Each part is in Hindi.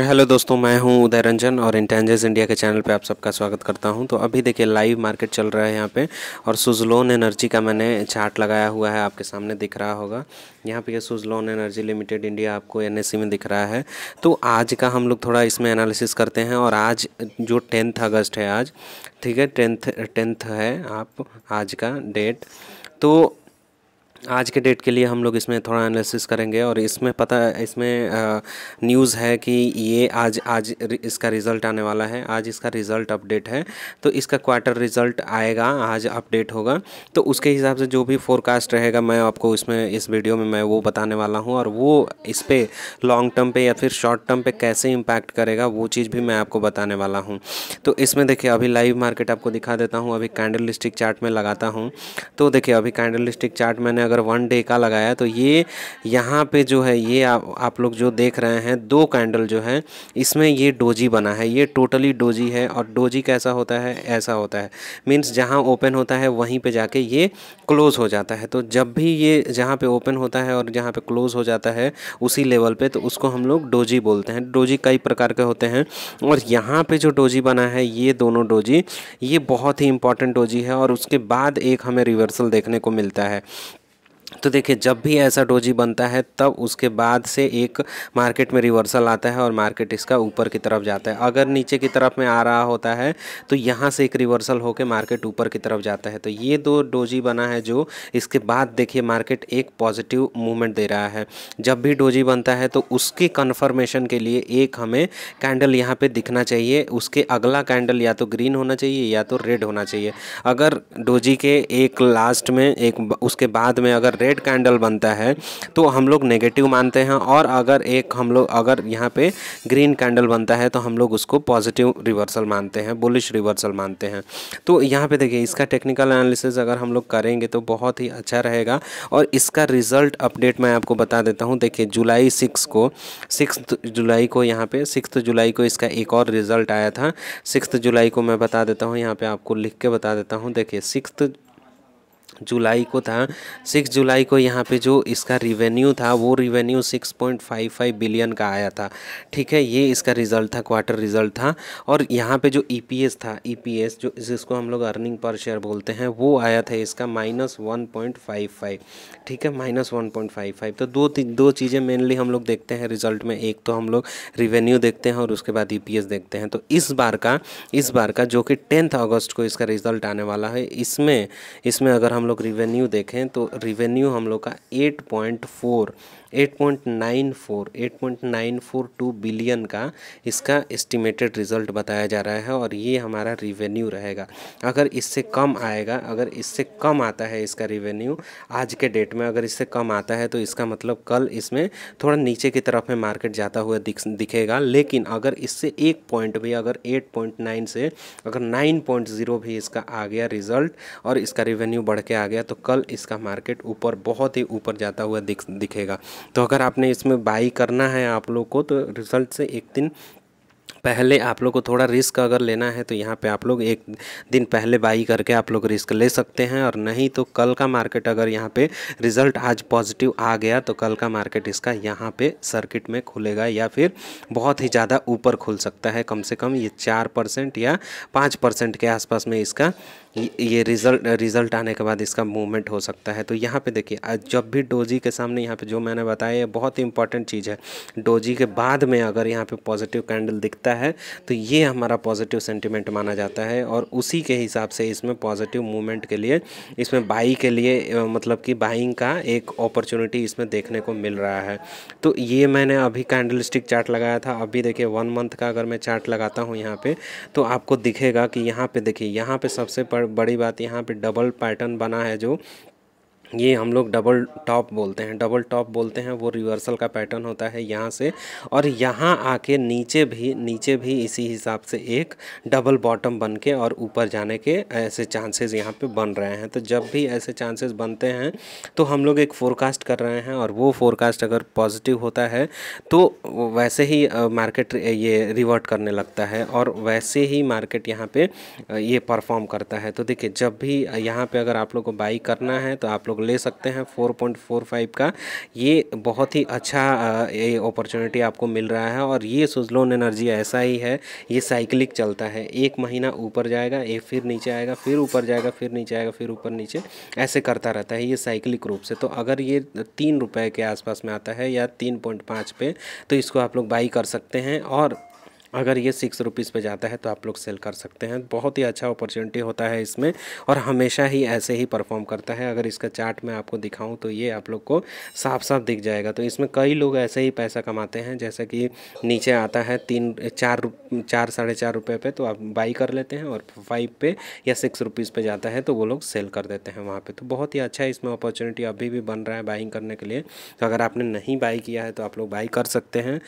हेलो दोस्तों मैं हूं उदय रंजन और इंटेंजेस इंडिया के चैनल पे आप सबका स्वागत करता हूं तो अभी देखिए लाइव मार्केट चल रहा है यहां पे और सुजलोन एनर्जी का मैंने चार्ट लगाया हुआ है आपके सामने दिख रहा होगा यहां पे ये सुजलोन एनर्जी लिमिटेड इंडिया आपको एन में दिख रहा है तो आज का हम लोग थोड़ा इसमें एनालिसिस करते हैं और आज जो टेंथ अगस्त है आज ठीक है टेंथ टेंथ है आप आज का डेट तो आज के डेट के लिए हम लोग इसमें थोड़ा एनालिसिस करेंगे और इसमें पता इसमें न्यूज़ है कि ये आज आज इसका रिज़ल्ट आने वाला है आज इसका रिज़ल्ट अपडेट है तो इसका क्वार्टर रिज़ल्ट आएगा आज अपडेट होगा तो उसके हिसाब से जो भी फोरकास्ट रहेगा मैं आपको इसमें इस वीडियो में मैं वो बताने वाला हूँ और वो इस पर लॉन्ग टर्म पर या फिर शॉर्ट टर्म पर कैसे इम्पैक्ट करेगा वो चीज़ भी मैं आपको बताने वाला हूँ तो इसमें देखिए अभी लाइव मार्केट आपको दिखा देता हूँ अभी कैंडल चार्ट में लगाता हूँ तो देखिए अभी कैंडल चार्ट मैंने अगर वन डे का लगाया तो ये यहाँ पे जो है ये आ, आप लोग जो देख रहे हैं दो कैंडल जो है इसमें ये डोजी बना है ये टोटली डोजी है और डोजी कैसा होता है ऐसा होता है मीन्स जहाँ ओपन होता है वहीं पर जाके ये क्लोज़ हो जाता है तो जब भी ये जहाँ पर ओपन होता है और जहाँ पर क्लोज़ हो जाता है उसी लेवल पर तो उसको हम लोग डोजी बोलते हैं डोजी कई प्रकार के होते हैं और यहाँ पे जो डोजी बना है ये दोनों डोजी ये बहुत ही इंपॉर्टेंट डोजी है और उसके बाद एक हमें रिवर्सल देखने को मिलता है तो देखिए जब भी ऐसा डोजी बनता है तब उसके बाद से एक मार्केट में रिवर्सल आता है और मार्केट इसका ऊपर की तरफ जाता है अगर नीचे की तरफ में आ रहा होता है तो यहाँ से एक रिवर्सल होकर मार्केट ऊपर की तरफ जाता है तो ये दो डोजी बना है जो इसके बाद देखिए मार्केट एक पॉजिटिव मूवमेंट दे रहा है जब भी डोजी बनता है तो उसकी कन्फर्मेशन के लिए एक हमें कैंडल यहाँ पर दिखना चाहिए उसके अगला कैंडल या तो ग्रीन होना चाहिए या तो रेड होना चाहिए अगर डोजी के एक लास्ट में एक उसके बाद में अगर रेड कैंडल बनता है तो हम लोग नेगेटिव मानते हैं और अगर एक हम लोग अगर यहाँ पे ग्रीन कैंडल बनता है तो हम लोग उसको पॉजिटिव रिवर्सल मानते हैं बुलिश रिवर्सल मानते हैं तो यहाँ पे देखिए इसका टेक्निकल एनालिसिस अगर हम लोग करेंगे तो बहुत ही अच्छा रहेगा और इसका रिज़ल्ट अपडेट मैं आपको बता देता हूँ देखिए जुलाई सिक्स को सिक्स जुलाई को यहाँ पे सिक्स जुलाई को इसका एक और रिज़ल्ट आया था सिक्स जुलाई को मैं बता देता हूँ यहाँ पर आपको लिख के बता देता हूँ देखिए सिक्स जुलाई को था सिक्स जुलाई को यहाँ पे जो इसका रिवेन्यू था वो revenue six point five five billion का आया था ठीक है ये इसका रिज़ल्ट था क्वार्टर रिज़ल्ट था और यहाँ पे जो ई e था ई e जो जिसको हम लोग अर्निंग पर शेयर बोलते हैं वो आया था इसका minus one point five five ठीक है minus one point five five तो दो दो चीज़ें मेनली हम लोग देखते हैं रिज़ल्ट में एक तो हम लोग रिवेन्यू देखते हैं और उसके बाद ई e देखते हैं तो इस बार का इस बार का जो कि टेंथ अगस्त को इसका रिज़ल्ट आने वाला है इसमें इसमें अगर हम लोग लोग रिवेन्यू देखें तो रिवेन्यू हम लोग का एट पॉइंट फोर 8.94 8.942 बिलियन का इसका एस्टिमेटेड रिज़ल्ट बताया जा रहा है और ये हमारा रिवेन्यू रहेगा अगर इससे कम आएगा अगर इससे कम आता है इसका रिवेन्यू आज के डेट में अगर इससे कम आता है तो इसका मतलब कल इसमें थोड़ा नीचे की तरफ में मार्केट जाता हुआ दिख दिखेगा लेकिन अगर इससे एक पॉइंट भी अगर 8.9 से अगर 9.0 भी इसका आ गया रिज़ल्ट और इसका रिवेन्यू बढ़ के आ गया तो कल इसका मार्केट ऊपर बहुत ही ऊपर जाता हुआ दिख दिखेगा तो अगर आपने इसमें बाई करना है आप लोग को तो रिज़ल्ट से एक दिन पहले आप लोग को थोड़ा रिस्क अगर लेना है तो यहाँ पे आप लोग एक दिन पहले बाई करके आप लोग रिस्क ले सकते हैं और नहीं तो कल का मार्केट अगर यहाँ पे रिज़ल्ट आज पॉजिटिव आ गया तो कल का मार्केट इसका यहाँ पे सर्किट में खुलेगा या फिर बहुत ही ज़्यादा ऊपर खुल सकता है कम से कम ये चार परसेंट या पाँच परसेंट के आसपास में इसका ये रिज़ल्ट रिज़ल्ट आने के बाद इसका मूवमेंट हो सकता है तो यहाँ पे देखिए जब भी डोजी के सामने यहाँ पे जो मैंने बताया ये बहुत ही इंपॉर्टेंट चीज़ है डोजी के बाद में अगर यहाँ पे पॉजिटिव कैंडल दिखता मिलता है तो ये हमारा पॉजिटिव सेंटिमेंट माना जाता है और उसी के हिसाब से इसमें पॉजिटिव मूवमेंट के लिए इसमें बाई के लिए मतलब कि बाइंग का एक अपॉर्चुनिटी इसमें देखने को मिल रहा है तो ये मैंने अभी कैंडल स्टिक चार्ट लगाया था अभी देखिए वन मंथ का अगर मैं चार्ट लगाता हूँ यहाँ पर तो आपको दिखेगा कि यहाँ पर देखिए यहाँ पर सबसे बड़ी बात यहाँ पे डबल पैटर्न बना है जो ये हम लोग डबल टॉप बोलते हैं डबल टॉप बोलते हैं वो रिवर्सल का पैटर्न होता है यहाँ से और यहाँ आके नीचे भी नीचे भी इसी हिसाब से एक डबल बॉटम बन के और ऊपर जाने के ऐसे चांसेस यहाँ पे बन रहे हैं तो जब भी ऐसे चांसेस बनते हैं तो हम लोग एक फोरकास्ट कर रहे हैं और वो फोरकास्ट अगर पॉजिटिव होता है तो वैसे ही मार्केट ये रिवर्ट करने लगता है और वैसे ही मार्केट यहाँ पर ये परफॉर्म करता है तो देखिए जब भी यहाँ पर अगर आप लोग को बाई करना है तो आप लोग ले सकते हैं 4.45 का ये बहुत ही अच्छा ये अपॉर्चुनिटी आपको मिल रहा है और ये सुजलोन एनर्जी ऐसा ही है ये साइक्लिक चलता है एक महीना ऊपर जाएगा ये फिर नीचे आएगा फिर ऊपर जाएगा फिर नीचे आएगा फिर ऊपर नीचे ऐसे करता रहता है ये साइक्लिक रूप से तो अगर ये तीन रुपये के आसपास में आता है या तीन पॉइंट पाँच पे तो इसको आप लोग बाई कर सकते हैं और अगर ये सिक्स रुपीज़ पर जाता है तो आप लोग सेल कर सकते हैं बहुत ही अच्छा अपॉर्चुनिटी होता है इसमें और हमेशा ही ऐसे ही परफॉर्म करता है अगर इसका चार्ट मैं आपको दिखाऊं तो ये आप लोग को साफ साफ दिख जाएगा तो इसमें कई लोग ऐसे ही पैसा कमाते हैं जैसे कि नीचे आता है तीन चार चार साढ़े चार रुपये पे तो आप बाई कर लेते हैं और फाइव पे या सिक्स रुपीज़ पे जाता है तो वो लोग सेल कर देते हैं वहाँ पे तो बहुत ही अच्छा इसमें अपॉर्चुनिटी अभी भी बन रहा है बाइंग करने के लिए तो अगर आपने नहीं बाई किया है तो आप लोग बाई कर सकते हैं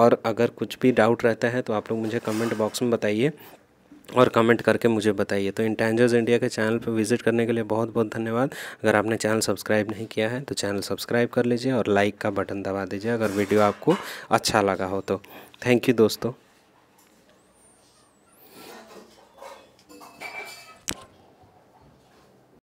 और अगर कुछ भी डाउट रहता है तो आप लोग मुझे कमेंट बॉक्स में बताइए और कमेंट करके मुझे बताइए तो इंटेंजर्स इंडिया के चैनल पर विजिट करने के लिए बहुत बहुत धन्यवाद अगर आपने चैनल सब्सक्राइब नहीं किया है तो चैनल सब्सक्राइब कर लीजिए और लाइक का बटन दबा दीजिए अगर वीडियो आपको अच्छा लगा हो तो थैंक यू दोस्तों